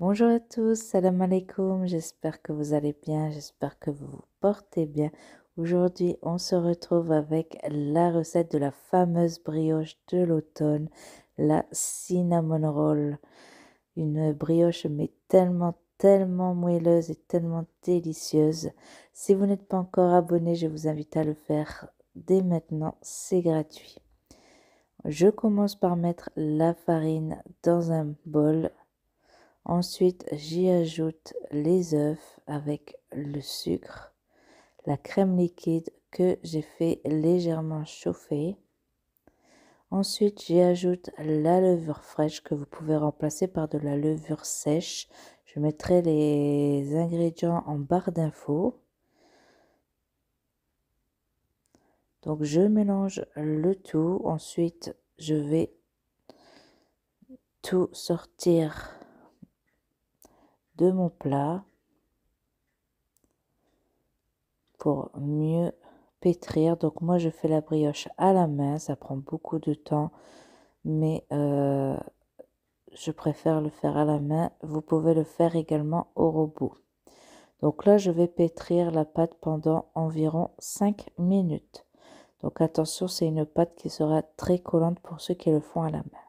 Bonjour à tous, salam alaikum, j'espère que vous allez bien, j'espère que vous vous portez bien. Aujourd'hui, on se retrouve avec la recette de la fameuse brioche de l'automne, la cinnamon roll. Une brioche mais tellement tellement moelleuse et tellement délicieuse. Si vous n'êtes pas encore abonné, je vous invite à le faire dès maintenant, c'est gratuit. Je commence par mettre la farine dans un bol Ensuite, j'y ajoute les œufs avec le sucre, la crème liquide que j'ai fait légèrement chauffer. Ensuite, j'y ajoute la levure fraîche que vous pouvez remplacer par de la levure sèche. Je mettrai les ingrédients en barre d'infos. Donc, je mélange le tout. Ensuite, je vais tout sortir de mon plat pour mieux pétrir. Donc moi je fais la brioche à la main, ça prend beaucoup de temps, mais euh, je préfère le faire à la main. Vous pouvez le faire également au robot. Donc là je vais pétrir la pâte pendant environ 5 minutes. Donc attention, c'est une pâte qui sera très collante pour ceux qui le font à la main.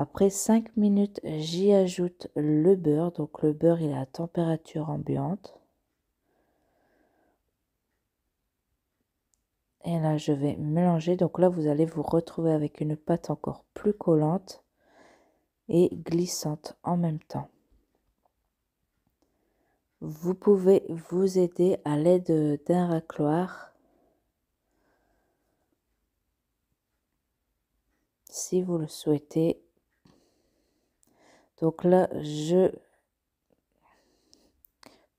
Après 5 minutes, j'y ajoute le beurre. Donc le beurre, est à température ambiante. Et là, je vais mélanger. Donc là, vous allez vous retrouver avec une pâte encore plus collante et glissante en même temps. Vous pouvez vous aider à l'aide d'un racloir si vous le souhaitez donc là, je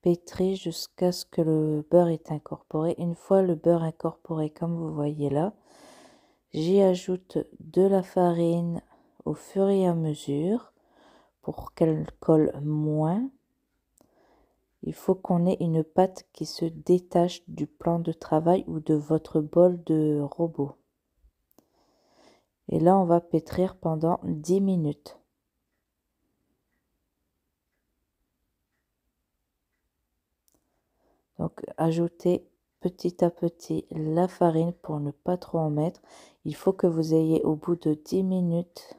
pétris jusqu'à ce que le beurre est incorporé. Une fois le beurre incorporé, comme vous voyez là, j'y ajoute de la farine au fur et à mesure pour qu'elle colle moins. Il faut qu'on ait une pâte qui se détache du plan de travail ou de votre bol de robot. Et là, on va pétrir pendant 10 minutes. Donc ajoutez petit à petit la farine pour ne pas trop en mettre. Il faut que vous ayez au bout de 10 minutes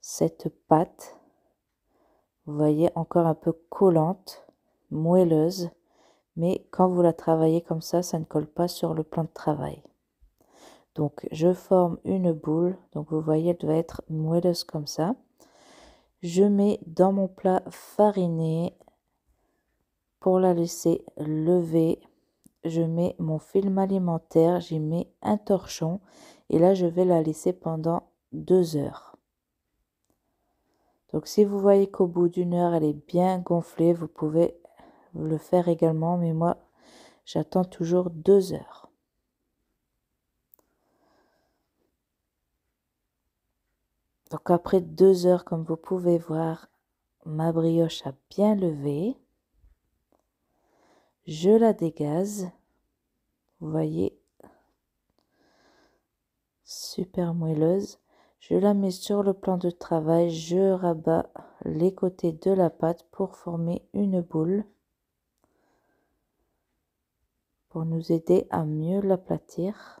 cette pâte. Vous voyez encore un peu collante, moelleuse, mais quand vous la travaillez comme ça, ça ne colle pas sur le plan de travail. Donc je forme une boule, donc vous voyez elle doit être moelleuse comme ça. Je mets dans mon plat fariné pour la laisser lever, je mets mon film alimentaire, j'y mets un torchon et là je vais la laisser pendant deux heures. Donc si vous voyez qu'au bout d'une heure elle est bien gonflée, vous pouvez le faire également, mais moi j'attends toujours deux heures. Donc après deux heures, comme vous pouvez voir, ma brioche a bien levé. Je la dégaze. Vous voyez, super moelleuse. Je la mets sur le plan de travail. Je rabats les côtés de la pâte pour former une boule. Pour nous aider à mieux l'aplatir.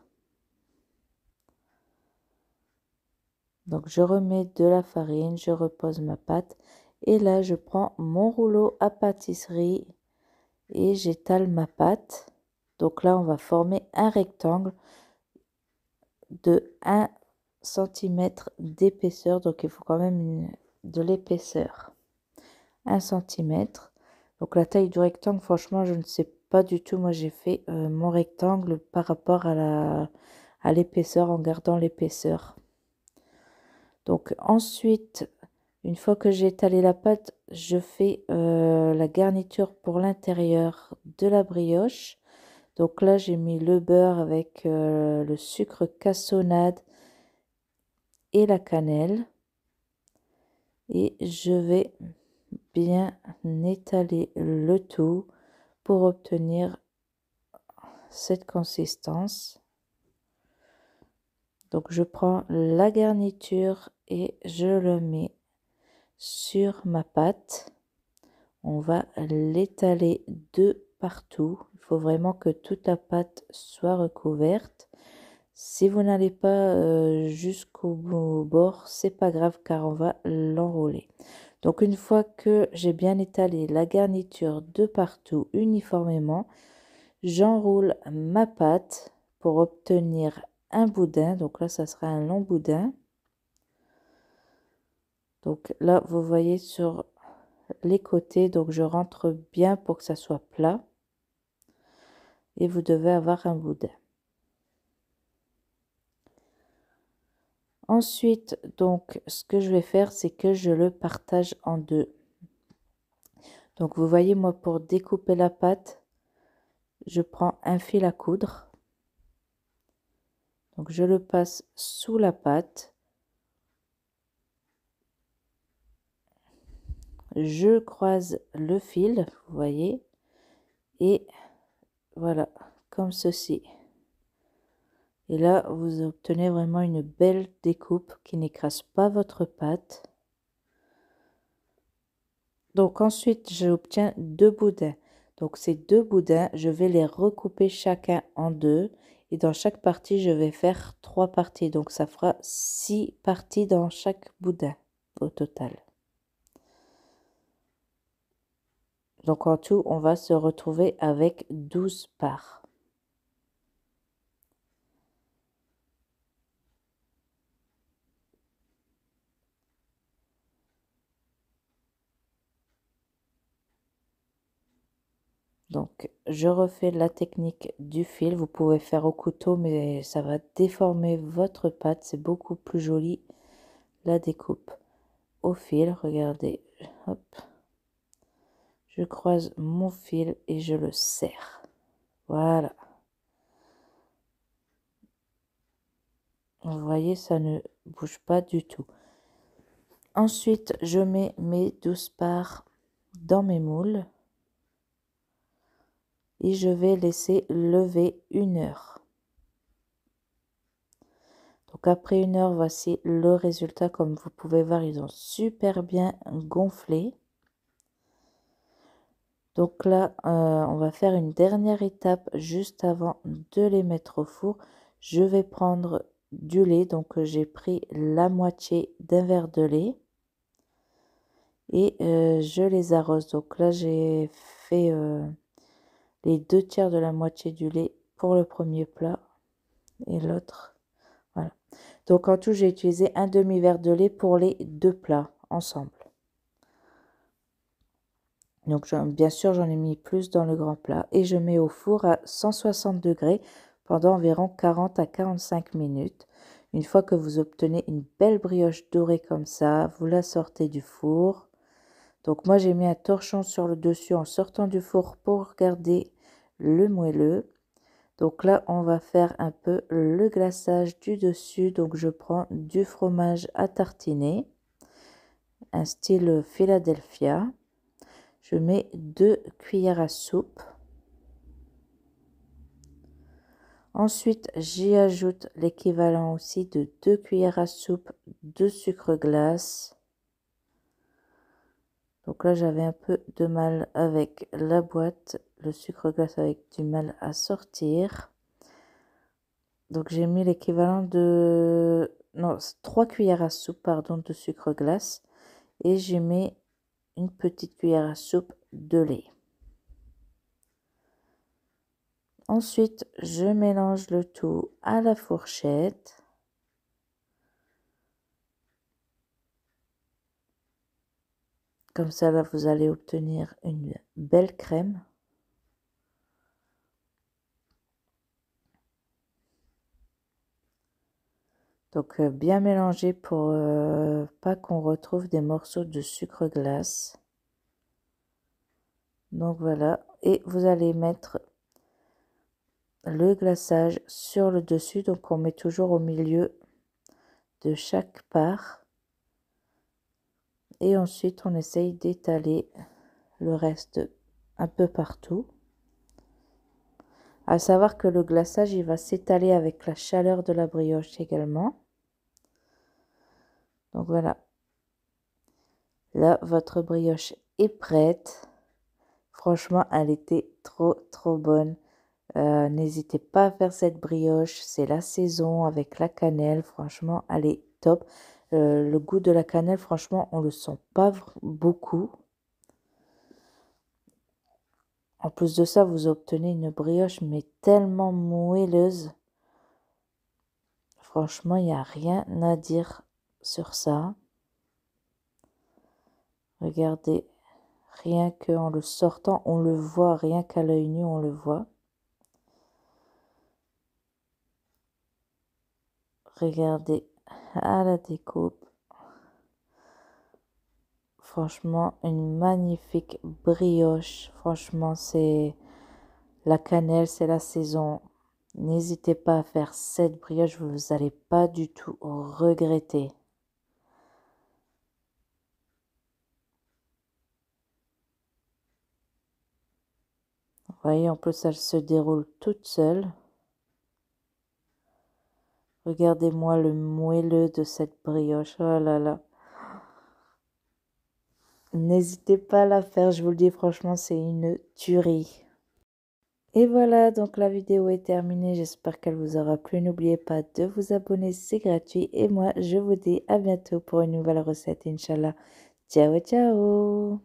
Donc je remets de la farine, je repose ma pâte et là je prends mon rouleau à pâtisserie et j'étale ma pâte. Donc là, on va former un rectangle de 1 cm d'épaisseur. Donc il faut quand même une, de l'épaisseur. 1 cm. Donc la taille du rectangle, franchement, je ne sais pas du tout. Moi, j'ai fait euh, mon rectangle par rapport à à l'épaisseur en gardant l'épaisseur. Donc ensuite, une fois que j'ai étalé la pâte, je fais euh, la garniture pour l'intérieur de la brioche. Donc là, j'ai mis le beurre avec euh, le sucre cassonade et la cannelle. Et je vais bien étaler le tout pour obtenir cette consistance. Donc je prends la garniture et je le mets sur ma pâte. On va l'étaler de partout. Il faut vraiment que toute la pâte soit recouverte. Si vous n'allez pas euh, jusqu'au bord, c'est pas grave car on va l'enrouler. Donc une fois que j'ai bien étalé la garniture de partout uniformément, j'enroule ma pâte pour obtenir un boudin. Donc là, ça sera un long boudin. Donc là, vous voyez sur les côtés, donc je rentre bien pour que ça soit plat. Et vous devez avoir un boudin. Ensuite, donc, ce que je vais faire, c'est que je le partage en deux. Donc, vous voyez, moi, pour découper la pâte, je prends un fil à coudre. Donc, je le passe sous la pâte. je croise le fil, vous voyez, et voilà, comme ceci. Et là, vous obtenez vraiment une belle découpe qui n'écrase pas votre pâte. Donc ensuite, j'obtiens deux boudins. Donc ces deux boudins, je vais les recouper chacun en deux. Et dans chaque partie, je vais faire trois parties. Donc ça fera six parties dans chaque boudin au total. Donc en tout, on va se retrouver avec 12 parts. Donc, je refais la technique du fil. Vous pouvez faire au couteau, mais ça va déformer votre pâte. C'est beaucoup plus joli la découpe au fil. Regardez, hop, je croise mon fil et je le serre. Voilà. Vous voyez, ça ne bouge pas du tout. Ensuite, je mets mes 12 parts dans mes moules et je vais laisser lever une heure. Donc après une heure, voici le résultat. Comme vous pouvez voir, ils ont super bien gonflé. Donc là, euh, on va faire une dernière étape juste avant de les mettre au four. Je vais prendre du lait, donc euh, j'ai pris la moitié d'un verre de lait et euh, je les arrose. Donc là, j'ai fait les deux tiers de la moitié du lait pour le premier plat et l'autre. Voilà. Donc en tout, j'ai utilisé un demi-verre de lait pour les deux plats ensemble. Donc bien sûr, j'en ai mis plus dans le grand plat et je mets au four à 160 degrés pendant environ 40 à 45 minutes. Une fois que vous obtenez une belle brioche dorée comme ça, vous la sortez du four. Donc moi j'ai mis un torchon sur le dessus en sortant du four pour garder le moelleux. Donc là on va faire un peu le glaçage du dessus. Donc je prends du fromage à tartiner, un style Philadelphia mets deux cuillères à soupe. Ensuite, j'y ajoute l'équivalent aussi de deux cuillères à soupe de sucre glace. Donc là, j'avais un peu de mal avec la boîte, le sucre glace avec du mal à sortir. Donc j'ai mis l'équivalent de non, 3 cuillères à soupe pardon de sucre glace et j'ai mis une petite cuillère à soupe de lait. Ensuite, je mélange le tout à la fourchette. Comme ça, vous allez obtenir une belle crème. Donc euh, bien mélanger pour euh, pas qu'on retrouve des morceaux de sucre glace. Donc voilà, et vous allez mettre le glaçage sur le dessus, donc on met toujours au milieu de chaque part. Et ensuite on essaye d'étaler le reste un peu partout. À savoir que le glaçage il va s'étaler avec la chaleur de la brioche également. Donc voilà. Là, votre brioche est prête. Franchement, elle était trop, trop bonne. Euh, n'hésitez pas à faire cette brioche. C'est la saison avec la cannelle. Franchement, elle est top. Euh, le goût de la cannelle, franchement, on le sent pas beaucoup. En plus de ça, vous obtenez une brioche, mais tellement moelleuse. Franchement, il n'y a rien à dire sur ça. Regardez, rien qu'en le sortant, on le voit, rien qu'à l'œil nu, on le voit. Regardez à la découpe. Franchement, une magnifique brioche. Franchement, c'est la cannelle, c'est la saison. N'hésitez pas à faire cette brioche, vous n'allez pas du tout regretter. voyez, en plus, elle se déroule toute seule. Regardez-moi le moelleux de cette brioche. Oh là là. N'hésitez pas à la faire, je vous le dis franchement, c'est une tuerie. Et voilà, donc la vidéo est terminée. J'espère qu'elle vous aura plu. N'oubliez pas de vous abonner, c'est gratuit. Et moi, je vous dis à bientôt pour une nouvelle recette, Inch'Allah. Ciao, ciao